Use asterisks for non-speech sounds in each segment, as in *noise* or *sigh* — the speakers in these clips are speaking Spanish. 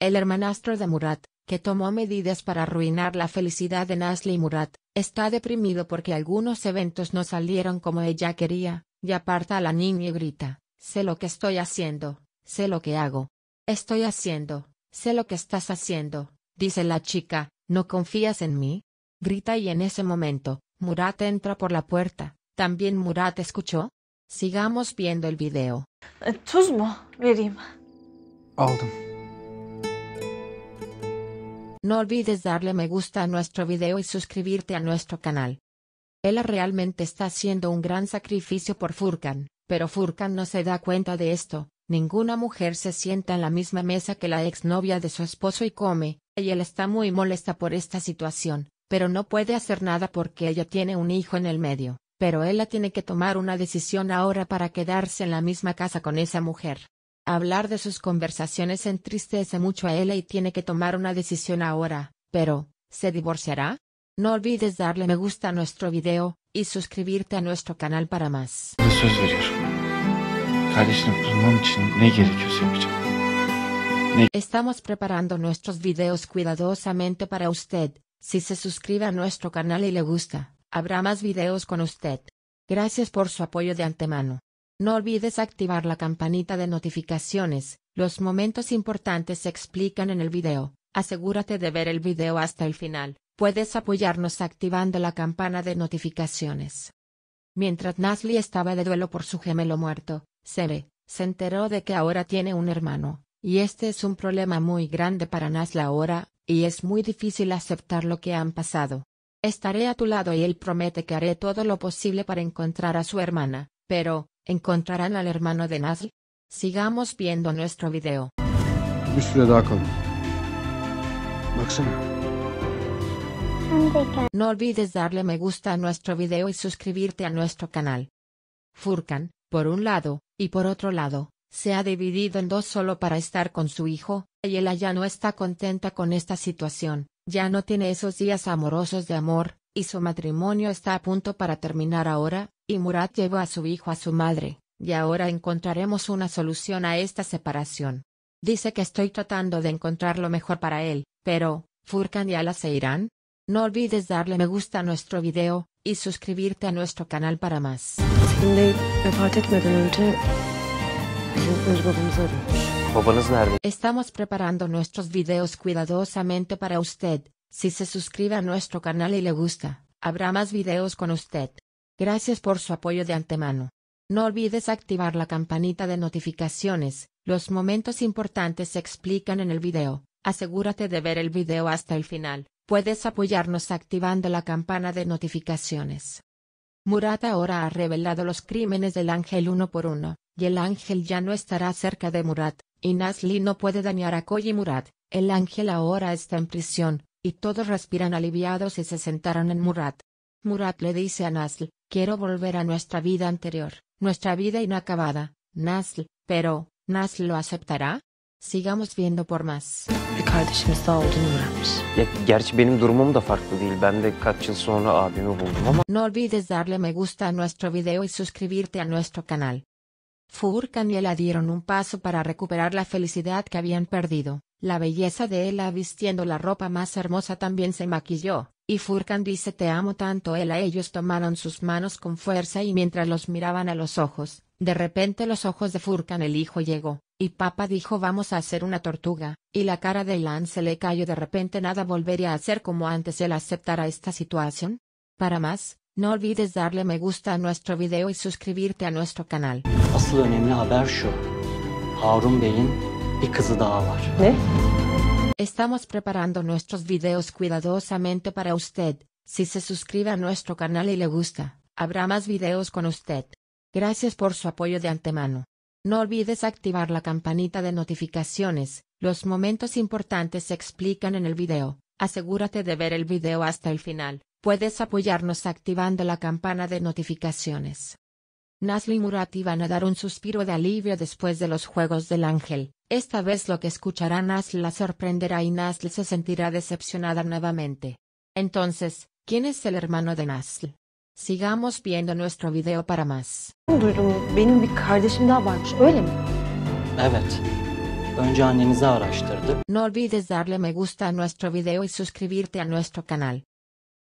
El hermanastro de Murat, que tomó medidas para arruinar la felicidad de Nasli Murat, está deprimido porque algunos eventos no salieron como ella quería, y aparta a la niña y grita, sé lo que estoy haciendo, sé lo que hago. Estoy haciendo, sé lo que estás haciendo, dice la chica, ¿no confías en mí? Grita y en ese momento, Murat entra por la puerta, ¿también Murat escuchó? Sigamos viendo el video. mu vereyim? No olvides darle me gusta a nuestro video y suscribirte a nuestro canal. Ella realmente está haciendo un gran sacrificio por Furkan, pero Furkan no se da cuenta de esto, ninguna mujer se sienta en la misma mesa que la exnovia de su esposo y come, y él está muy molesta por esta situación, pero no puede hacer nada porque ella tiene un hijo en el medio, pero ella tiene que tomar una decisión ahora para quedarse en la misma casa con esa mujer. Hablar de sus conversaciones entristece mucho a él y tiene que tomar una decisión ahora, pero, ¿se divorciará? No olvides darle me gusta a nuestro video, y suscribirte a nuestro canal para más. Estamos preparando nuestros videos cuidadosamente para usted, si se suscribe a nuestro canal y le gusta, habrá más videos con usted. Gracias por su apoyo de antemano. No olvides activar la campanita de notificaciones, los momentos importantes se explican en el video, asegúrate de ver el video hasta el final, puedes apoyarnos activando la campana de notificaciones. Mientras Nasli estaba de duelo por su gemelo muerto, ve, se enteró de que ahora tiene un hermano, y este es un problema muy grande para Nasla ahora, y es muy difícil aceptar lo que han pasado. Estaré a tu lado y él promete que haré todo lo posible para encontrar a su hermana, pero, ¿Encontrarán al hermano de Nazl? Sigamos viendo nuestro video. No olvides darle me gusta a nuestro video y suscribirte a nuestro canal. Furkan, por un lado, y por otro lado, se ha dividido en dos solo para estar con su hijo, y ella ya no está contenta con esta situación, ya no tiene esos días amorosos de amor, y su matrimonio está a punto para terminar ahora, y Murat llevó a su hijo a su madre, y ahora encontraremos una solución a esta separación. Dice que estoy tratando de encontrar lo mejor para él, pero, ¿Furkan y Ala se irán? No olvides darle me gusta a nuestro video, y suscribirte a nuestro canal para más. Estamos preparando nuestros videos cuidadosamente para usted. Si se suscribe a nuestro canal y le gusta, habrá más videos con usted. Gracias por su apoyo de antemano. No olvides activar la campanita de notificaciones, los momentos importantes se explican en el video. Asegúrate de ver el video hasta el final. Puedes apoyarnos activando la campana de notificaciones. Murat ahora ha revelado los crímenes del ángel uno por uno, y el ángel ya no estará cerca de Murat, y Nasli no puede dañar a Koji Murat, el ángel ahora está en prisión, y todos respiran aliviados y se sentaron en Murat. Murat le dice a Nasl, quiero volver a nuestra vida anterior, nuestra vida inacabada, Nasl, pero, ¿Nasl lo aceptará? Sigamos viendo por más. No olvides darle me gusta a nuestro video y suscribirte a nuestro canal. Furkan y Ela dieron un paso para recuperar la felicidad que habían perdido. La belleza de ella ah, vistiendo la ropa más hermosa también se maquilló, y Furkan dice te amo tanto Ella. ellos tomaron sus manos con fuerza y mientras los miraban a los ojos, de repente los ojos de Furkan el hijo llegó, y papa dijo vamos a hacer una tortuga, y la cara de Elan se le cayó de repente nada volvería a hacer como antes él aceptará esta situación. Para más, no olvides darle me gusta a nuestro video y suscribirte a nuestro canal. Estamos preparando nuestros videos cuidadosamente para usted. Si se suscribe a nuestro canal y le gusta, habrá más videos con usted. Gracias por su apoyo de antemano. No olvides activar la campanita de notificaciones. Los momentos importantes se explican en el video. Asegúrate de ver el video hasta el final. Puedes apoyarnos activando la campana de notificaciones. Nasli Murati van a dar un suspiro de alivio después de los Juegos del Ángel. Esta vez lo que escuchará Nasl la sorprenderá y Nasl se sentirá decepcionada nuevamente. Entonces, ¿quién es el hermano de Nasl? Sigamos viendo nuestro video para más. No olvides darle me gusta a nuestro video y suscribirte a nuestro canal.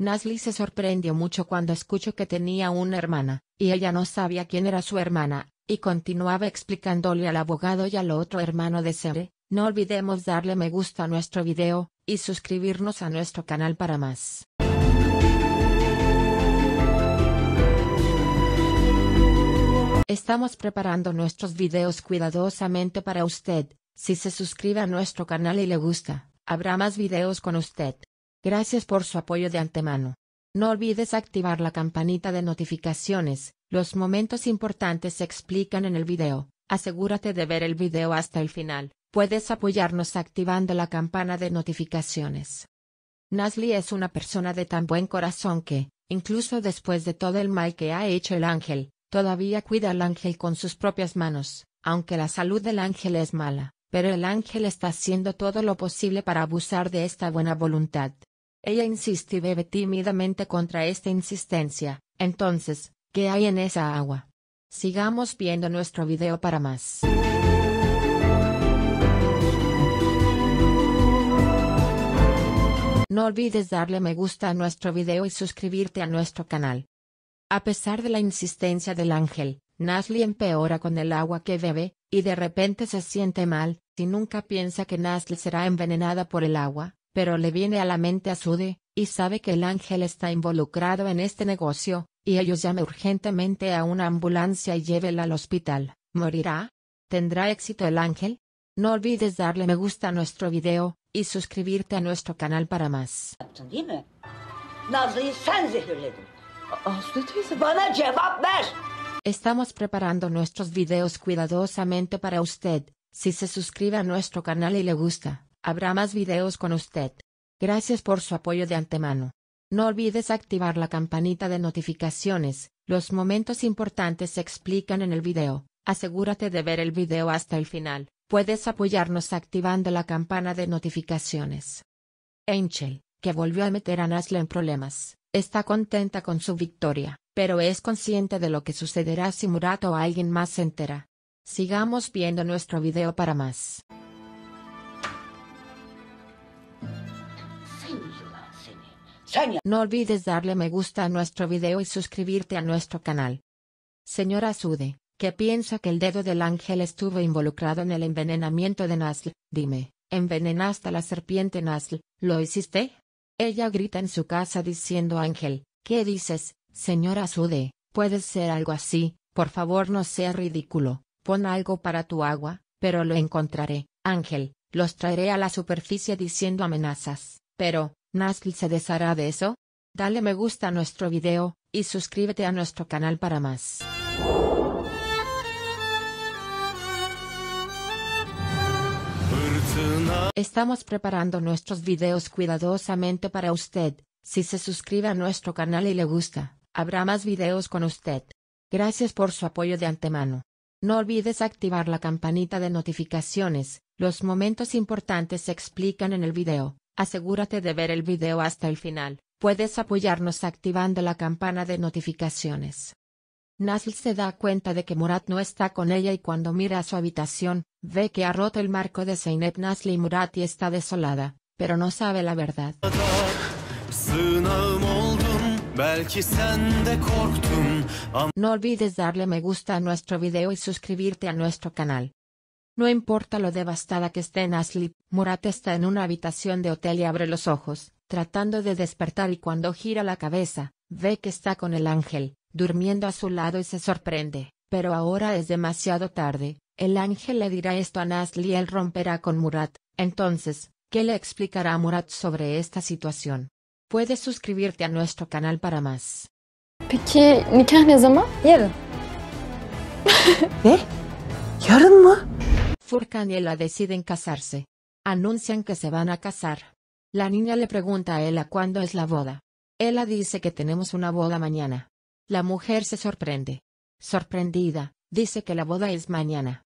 Nasli se sorprendió mucho cuando escuchó que tenía una hermana, y ella no sabía quién era su hermana, y continuaba explicándole al abogado y al otro hermano de Sere, no olvidemos darle me gusta a nuestro video, y suscribirnos a nuestro canal para más. Estamos preparando nuestros videos cuidadosamente para usted, si se suscribe a nuestro canal y le gusta, habrá más videos con usted. Gracias por su apoyo de antemano. No olvides activar la campanita de notificaciones, los momentos importantes se explican en el video. Asegúrate de ver el video hasta el final. Puedes apoyarnos activando la campana de notificaciones. Nasli es una persona de tan buen corazón que, incluso después de todo el mal que ha hecho el ángel, todavía cuida al ángel con sus propias manos, aunque la salud del ángel es mala, pero el ángel está haciendo todo lo posible para abusar de esta buena voluntad. Ella insiste y bebe tímidamente contra esta insistencia, entonces, ¿Qué hay en esa agua? Sigamos viendo nuestro video para más. No olvides darle me gusta a nuestro video y suscribirte a nuestro canal. A pesar de la insistencia del ángel, Nasli empeora con el agua que bebe, y de repente se siente mal, si nunca piensa que Nasli será envenenada por el agua, pero le viene a la mente a Sude, y sabe que el ángel está involucrado en este negocio, y ellos llame urgentemente a una ambulancia y llévela al hospital, ¿morirá? ¿Tendrá éxito el ángel? No olvides darle me gusta a nuestro video, y suscribirte a nuestro canal para más. Estamos preparando nuestros videos cuidadosamente para usted, si se suscribe a nuestro canal y le gusta, habrá más videos con usted. Gracias por su apoyo de antemano. No olvides activar la campanita de notificaciones, los momentos importantes se explican en el video, asegúrate de ver el video hasta el final, puedes apoyarnos activando la campana de notificaciones. Angel, que volvió a meter a Nasla en problemas, está contenta con su victoria, pero es consciente de lo que sucederá si Murato o alguien más se entera. Sigamos viendo nuestro video para más. No olvides darle me gusta a nuestro video y suscribirte a nuestro canal. Señora Sude, ¿qué piensa que el dedo del ángel estuvo involucrado en el envenenamiento de Nasl, dime, ¿envenenaste a la serpiente Nasl? ¿Lo hiciste? Ella grita en su casa diciendo Ángel, ¿qué dices, señora Sude? puede ser algo así, por favor no sea ridículo, pon algo para tu agua, pero lo encontraré, Ángel, los traeré a la superficie diciendo amenazas, pero, Nasl se deshará de eso? Dale me gusta a nuestro video, y suscríbete a nuestro canal para más. Estamos preparando nuestros videos cuidadosamente para usted, si se suscribe a nuestro canal y le gusta, habrá más videos con usted. Gracias por su apoyo de antemano. No olvides activar la campanita de notificaciones, los momentos importantes se explican en el video. Asegúrate de ver el video hasta el final, puedes apoyarnos activando la campana de notificaciones. Nasl se da cuenta de que Murat no está con ella y cuando mira a su habitación, ve que ha roto el marco de Zeynep Nasli y Murat está desolada, pero no sabe la verdad. No olvides darle me gusta a nuestro video y suscribirte a nuestro canal. No importa lo devastada que esté Nasli, Murat está en una habitación de hotel y abre los ojos, tratando de despertar y cuando gira la cabeza, ve que está con el ángel, durmiendo a su lado y se sorprende, pero ahora es demasiado tarde, el ángel le dirá esto a Nasli y él romperá con Murat, entonces, ¿qué le explicará a Murat sobre esta situación? Puedes suscribirte a nuestro canal para más. Peki ¿Qué *laughs* Furkan y Ella deciden casarse. Anuncian que se van a casar. La niña le pregunta a Ella cuándo es la boda. Ella dice que tenemos una boda mañana. La mujer se sorprende. Sorprendida, dice que la boda es mañana.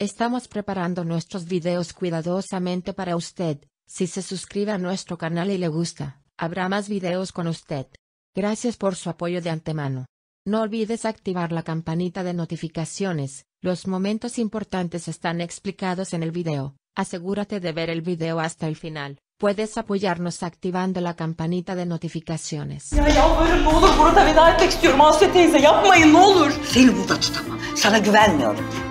Estamos preparando nuestros videos cuidadosamente para usted. Si se suscribe a nuestro canal y le gusta, habrá más videos con usted. Gracias por su apoyo de antemano. No olvides activar la campanita de notificaciones, los momentos importantes están explicados en el video, asegúrate de ver el video hasta el final, puedes apoyarnos activando la campanita de notificaciones. Ya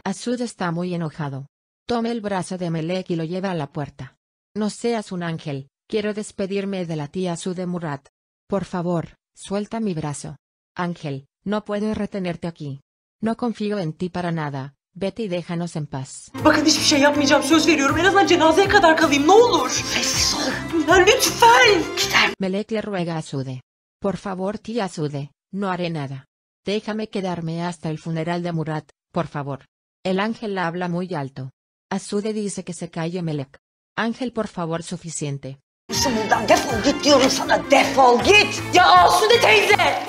Asud está muy enojado. Toma el brazo de Melek y lo lleva a la puerta. No seas un ángel, quiero despedirme de la tía Asud de Murat. Por favor, suelta mi brazo. Ángel, no puedo retenerte aquí. No confío en ti para nada. Vete y déjanos en paz. Bakın hiçbir şey yapmayacağım söz veriyorum. En azından cenazeye kadar kalayım ne olur. Sessiz ol. lütfen. Gider. Melek le ruega a Sude. Por favor tía Sude, no haré nada. Déjame quedarme hasta el funeral de Murat, por favor. El ángel habla muy alto. Asude dice que se calle Melek. Ángel por favor suficiente. Sınırdan defol git diyorum sana defol git. Ya Asude teyze.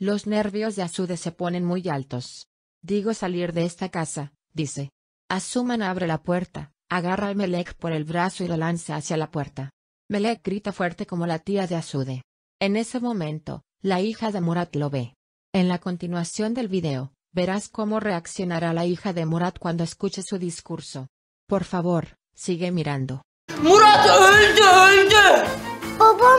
Los nervios de Azude se ponen muy altos. Digo salir de esta casa, dice. Asuman abre la puerta, agarra al Melek por el brazo y lo lanza hacia la puerta. Melek grita fuerte como la tía de Azude. En ese momento, la hija de Murat lo ve. En la continuación del video, verás cómo reaccionará la hija de Murat cuando escuche su discurso. Por favor, sigue mirando. Murat Babam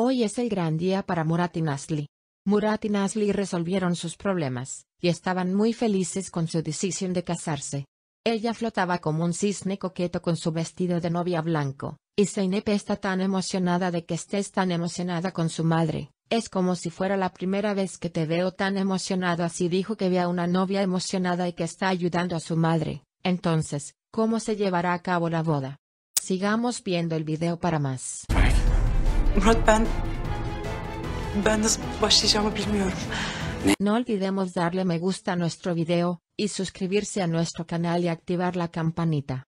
Hoy es el gran día para Murat y Nasli. Murat y Nasli resolvieron sus problemas, y estaban muy felices con su decisión de casarse. Ella flotaba como un cisne coqueto con su vestido de novia blanco, y Zeynep está tan emocionada de que estés tan emocionada con su madre. Es como si fuera la primera vez que te veo tan emocionado así dijo que ve a una novia emocionada y que está ayudando a su madre. Entonces, ¿cómo se llevará a cabo la boda? Sigamos viendo el video para más. No olvidemos darle me gusta a nuestro video, y suscribirse a nuestro canal y activar la campanita.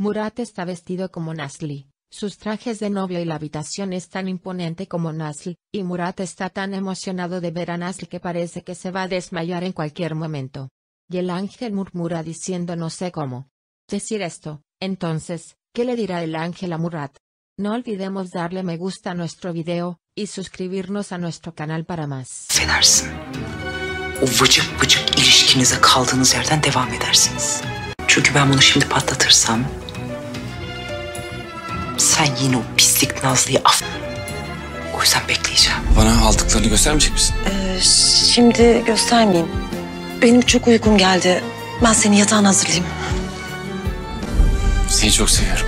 Murat está vestido como Nasli, sus trajes de novio y la habitación es tan imponente como Nasli, y Murat está tan emocionado de ver a Nasli que parece que se va a desmayar en cualquier momento. Y el ángel murmura diciendo no sé cómo. Decir esto, entonces, ¿qué le dirá el ángel a Murat? No olvidemos darle me gusta a nuestro video, y suscribirnos a nuestro canal para más. Affedersin. O vıcık vıcık ilişkinize kaldığınız yerden devam edersiniz. Çünkü ben bunu şimdi patlatırsam... Sen yine o pislik Nazlı'yı af... O yüzden bekleyeceğim. Bana aldıklarını göstermeyecek misin? Ee, şimdi göstermeyeyim. Benim çok uykum geldi. Ben seni yatağına hazırlayayım. Seni çok seviyorum.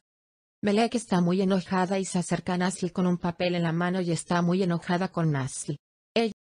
Melek está muy enojada y se acerca a con un papel en la mano y está muy enojada con Nasl.